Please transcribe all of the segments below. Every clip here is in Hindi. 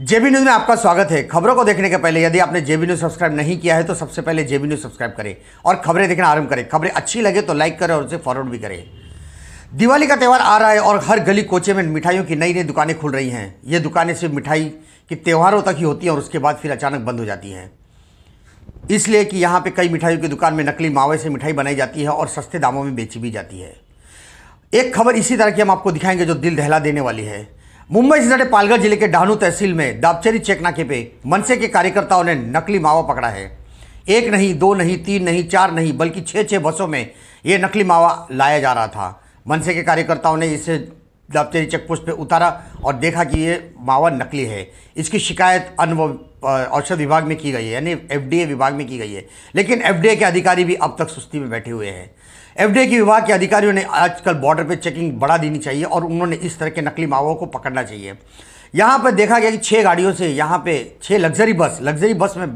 जेबी न्यूज़ में आपका स्वागत है खबरों को देखने के पहले यदि आपने जेबी न्यूज़ सब्सक्राइब नहीं किया है तो सबसे पहले जेबी न्यूज़ सब्सक्राइब करें और खबरें देखना आरंभ करें खबरें अच्छी लगे तो लाइक करें और उसे फॉरवर्ड भी करें दिवाली का त्यौहार आ रहा है और हर गली कोचे में मिठाइयों की नई नई दुकानें खुल रही हैं ये दुकानें सिर्फ मिठाई की त्यौहारों तक ही होती हैं और उसके बाद फिर अचानक बंद हो जाती हैं इसलिए कि यहाँ पे कई मिठाइयों की दुकान में नकली मावे से मिठाई बनाई जाती है और सस्ते दामों में बेची भी जाती है एक खबर इसी तरह की हम आपको दिखाएंगे जो दिल दहला देने वाली है मुंबई से सटे पालघर जिले के डहानू तहसील में दापचेरी चेकनाके पे मनसे के कार्यकर्ताओं ने नकली मावा पकड़ा है एक नहीं दो नहीं तीन नहीं चार नहीं बल्कि छः छः बसों में ये नकली मावा लाया जा रहा था मनसे के कार्यकर्ताओं ने इसे दापचेरी चेकपोस्ट पर उतारा और देखा कि ये मावा नकली है इसकी शिकायत अनुभव औषध विभाग में की गई है यानी एफडीए विभाग में की गई है लेकिन एफडीए के अधिकारी भी अब तक सुस्ती में बैठे हुए हैं एफडीए के विभाग के अधिकारियों ने आजकल बॉर्डर पर चेकिंग बढ़ा देनी चाहिए और उन्होंने इस तरह के नकली माओ को पकड़ना चाहिए यहाँ पर देखा गया कि छः गाड़ियों से यहाँ पे छः लग्जरी बस लग्जरी बस में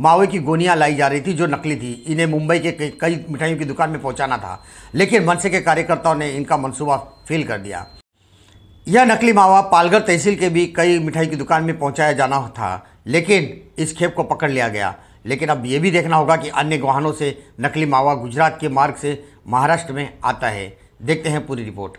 मावे की गोलियाँ लाई जा रही थी जो नकली थी इन्हें मुंबई के कई मिठाइयों की दुकान में पहुँचाना था लेकिन मनसे के कार्यकर्ताओं ने इनका मनसूबा फेल कर दिया यह नकली मावा पालगढ़ तहसील के भी कई मिठाई की दुकान में पहुंचाया जाना था लेकिन इस खेप को पकड़ लिया गया लेकिन अब यह भी देखना होगा कि अन्य वाहनों से नकली मावा गुजरात के मार्ग से महाराष्ट्र में आता है देखते हैं पूरी रिपोर्ट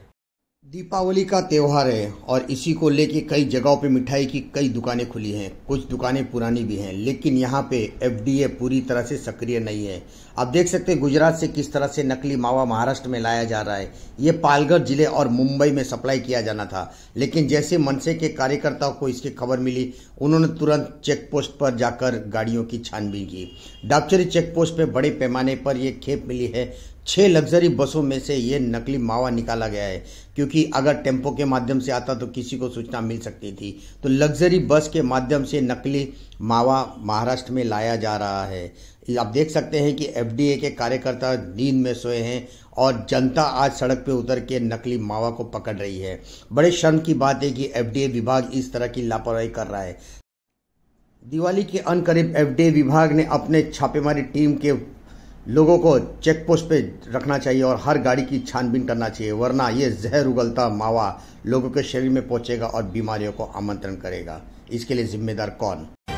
दीपावली का त्यौहार है और इसी को लेके कई जगहों पे मिठाई की कई दुकानें खुली हैं कुछ दुकानें पुरानी भी हैं लेकिन यहाँ पे एफडीए पूरी तरह से सक्रिय नहीं है आप देख सकते हैं गुजरात से किस तरह से नकली मावा महाराष्ट्र में लाया जा रहा है ये पालघर जिले और मुंबई में सप्लाई किया जाना था लेकिन जैसे मनसे के कार्यकर्ताओं को इसकी खबर मिली उन्होंने तुरंत चेक पोस्ट पर जाकर गाड़ियों की छानबीन की चेक पोस्ट पर बड़े पैमाने पर यह खेप मिली है छः लग्जरी बसों में से ये नकली मावा निकाला गया है क्योंकि अगर टेम्पो के माध्यम से आता तो किसी को सूचना मिल सकती थी तो लग्जरी बस के माध्यम से नकली मावा महाराष्ट्र में लाया जा रहा है आप देख सकते हैं कि एफडीए के कार्यकर्ता नींद में सोए हैं और जनता आज सड़क पर उतर के नकली मावा को पकड़ रही है बड़े शर्म की बात है कि एफडीए विभाग इस तरह की लापरवाही कर रहा है दिवाली के अनकरीब एफडीए विभाग ने अपने छापेमारी टीम के लोगों को चेक पोस्ट पे रखना चाहिए और हर गाड़ी की छानबीन करना चाहिए वरना ये जहर उगलता मावा लोगों के शरीर में पहुंचेगा और बीमारियों को आमंत्रण करेगा इसके लिए जिम्मेदार कौन